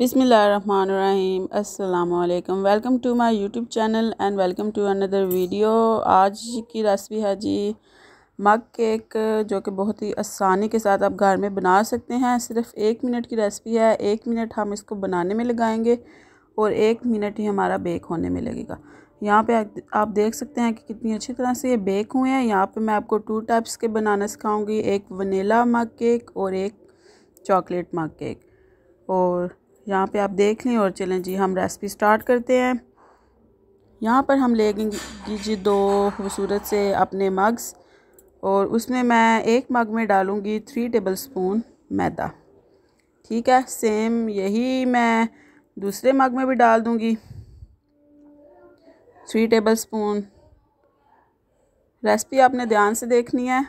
बिसमीम अल्लाम welcome to my YouTube channel and welcome to another video आज की रेसिपी है जी मग केक जो कि बहुत ही आसानी के साथ आप घर में बना सकते हैं सिर्फ एक मिनट की रेसिपी है एक मिनट हम इसको बनाने में लगाएंगे और एक मिनट ही हमारा बेक होने में लगेगा यहाँ पे आप देख सकते हैं कि कितनी अच्छी तरह से ये बेक हुए हैं यहाँ पे मैं आपको टू टाइप्स के बनाना सिखाऊंगी एक वनीला मग केक और एक चॉकलेट मग केक और यहाँ पे आप देख लें और चलें जी हम रेसिपी स्टार्ट करते हैं यहाँ पर हम ले लेंगे जी दो खूबसूरत से अपने मग्स और उसमें मैं एक मग में डालूँगी थ्री टेबल स्पून मैदा ठीक है सेम यही मैं दूसरे मग में भी डाल दूँगी थ्री टेबल स्पून रेसिपी आपने ध्यान से देखनी है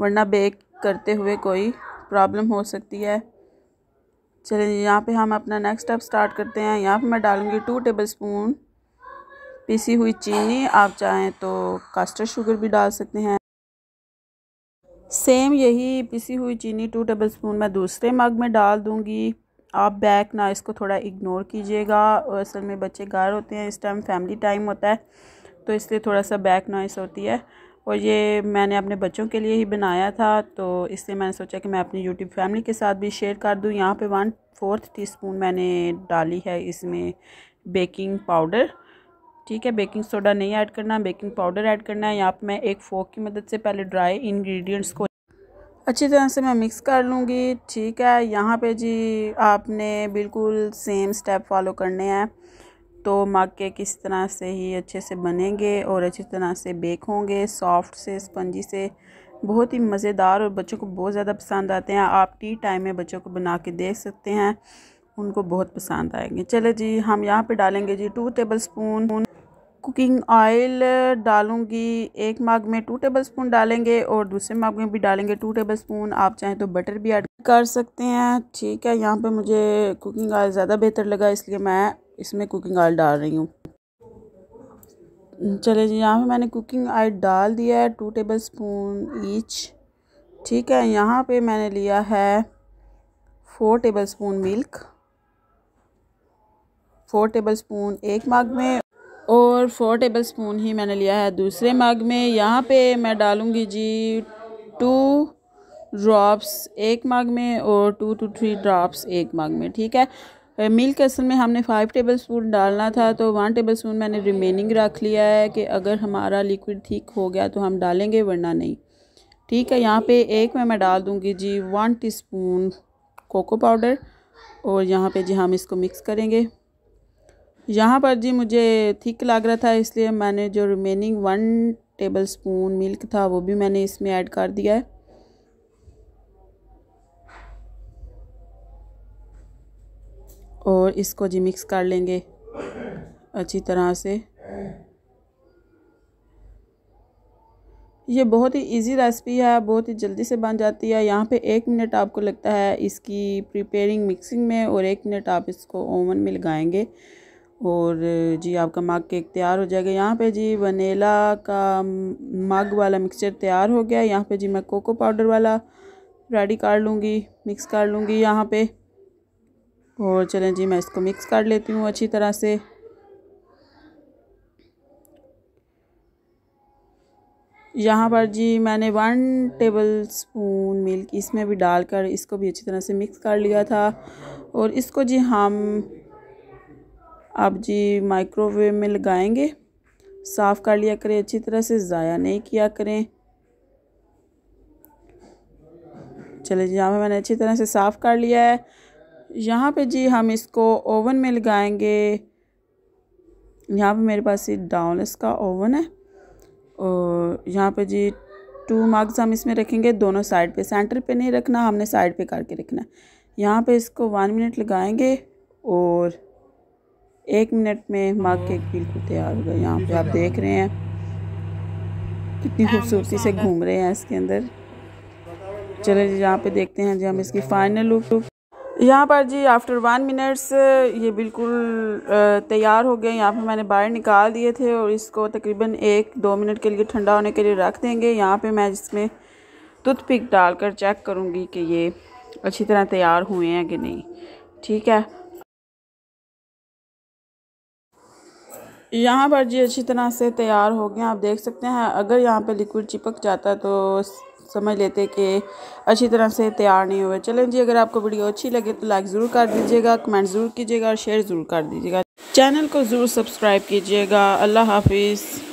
वरना बेक करते हुए कोई प्रॉब्लम हो सकती है चलिए यहाँ पे हम अपना नेक्स्ट स्टेप स्टार्ट करते हैं यहाँ पे मैं डालूँगी टू टेबल स्पून पिसी हुई चीनी आप चाहें तो कास्टर्ड शुगर भी डाल सकते हैं सेम यही पिसी हुई चीनी टू टेबल स्पून मैं दूसरे मग में डाल दूँगी आप बैक ना इसको थोड़ा इग्नोर कीजिएगा असल में बच्चे गार होते हैं इस टाइम फैमिली टाइम होता है तो इसलिए थोड़ा सा बैक नॉइस होती है और ये मैंने अपने बच्चों के लिए ही बनाया था तो इसलिए मैंने सोचा कि मैं अपनी यूट्यूब फैमिली के साथ भी शेयर कर दूँ यहाँ पर वन फोर्थ टी स्पून मैंने डाली है इसमें बेकिंग पाउडर ठीक है बेकिंग सोडा नहीं ऐड करना बेकिंग पाउडर ऐड करना है यहाँ पर मैं एक फोक की मदद से पहले ड्राई इंग्रेडिएंट्स को अच्छी तरह से मैं मिक्स कर लूँगी ठीक है यहाँ पे जी आपने बिल्कुल सेम स्टेप फॉलो करने हैं तो मग के किस तरह से ही अच्छे से बनेंगे और अच्छी तरह से बेक होंगे सॉफ्ट से स्पंजी से बहुत ही मज़ेदार और बच्चों को बहुत ज़्यादा पसंद आते हैं आप टी टाइम में बच्चों को बना के देख सकते हैं उनको बहुत पसंद आएंगे चले जी हम यहाँ पे डालेंगे जी two tablespoon cooking oil डालूंगी एक मग में टू टेबल स्पून डालेंगे और दूसरे मग में भी डालेंगे टू टेबल स्पून आप चाहें तो बटर भी ऐड कर सकते हैं ठीक है यहाँ पे मुझे कुकिंग ऑयल ज़्यादा बेहतर लगा इसलिए मैं इसमें कुकिंग ऑयल डाल रही हूँ चले जी यहाँ पे मैंने कुकिंग ऑयल डाल दिया है टू टेबल स्पून ईच ठीक है यहाँ पे मैंने लिया है four tablespoon milk four tablespoon एक मग में और फोर टेबल स्पून ही मैंने लिया है दूसरे मग में यहाँ पे मैं डालूँगी जी टू ड्रॉप्स एक मग में और टू टू थ्री ड्रॉप्स एक मग में ठीक है मिल्क असल में हमने फ़ाइव टेबल स्पून डालना था तो वन टेबल स्पून मैंने रिमेनिंग रख लिया है कि अगर हमारा लिक्विड थिक हो गया तो हम डालेंगे वरना नहीं ठीक है यहाँ पे एक में मैं डाल दूँगी जी वन टीस्पून कोको पाउडर और यहाँ पे जी हम इसको मिक्स करेंगे यहाँ पर जी मुझे थिक लग रहा था इसलिए मैंने जो remaining one tablespoon milk था वो भी मैंने इसमें ऐड कर दिया है और इसको जी मिक्स कर लेंगे अच्छी तरह से ये बहुत ही इजी रेसिपी है बहुत ही जल्दी से बन जाती है यहाँ पे एक मिनट आपको लगता है इसकी प्रिपेयरिंग मिक्सिंग में और एक मिनट आप इसको ओवन में लगाएंगे और जी आपका मग केक तैयार हो जाएगा यहाँ पे जी वनीला का मग वाला मिक्सचर तैयार हो गया यहाँ पे जी मैं कोको पाउडर वाला रेडी कर लूँगी मिक्स कर लूँगी यहाँ पर और चलें जी मैं इसको मिक्स कर लेती हूँ अच्छी तरह से यहाँ पर जी मैंने वन टेबल स्पून मिल्क इसमें भी डालकर इसको भी अच्छी तरह से मिक्स कर लिया था और इसको जी हम अब जी माइक्रोवेव में लगाएंगे साफ़ कर लिया करें अच्छी तरह से ज़ाया नहीं किया करें चले जी यहाँ पर मैंने अच्छी तरह से साफ़ कर लिया है यहाँ पे जी हम इसको ओवन में लगाएंगे यहाँ पे मेरे पास ये डाउनलेस का ओवन है और यहाँ पे जी टू मार्क्स हम इसमें रखेंगे दोनों साइड पे सेंटर पे नहीं रखना हमने साइड पे करके रखना है यहाँ पे इसको वन मिनट लगाएंगे और एक मिनट में मग केक बिल्कुल तैयार हो गया यहाँ पे आप देख रहे हैं कितनी खूबसूरती से घूम रहे हैं इसके अंदर चले जी यहाँ पे देखते हैं जी हम इसकी फाइनल लुक यहाँ पर जी आफ्टर वन मिनट्स ये बिल्कुल तैयार हो गए यहाँ पे मैंने बाहर निकाल दिए थे और इसको तकरीबन एक दो मिनट के लिए ठंडा होने के लिए रख देंगे यहाँ पे मैं इसमें पिक डालकर चेक करूँगी कि ये अच्छी तरह तैयार हुए हैं कि नहीं ठीक है यहाँ पर जी अच्छी तरह से तैयार हो गए आप देख सकते हैं अगर यहाँ पर लिक्विड चिपक जाता तो समझ लेते कि अच्छी तरह से तैयार नहीं हुए चलें जी अगर आपको वीडियो अच्छी लगे तो लाइक ज़रूर कर दीजिएगा कमेंट ज़रूर कीजिएगा और शेयर ज़रूर कर दीजिएगा चैनल को ज़रूर सब्सक्राइब कीजिएगा अल्लाह हाफिज़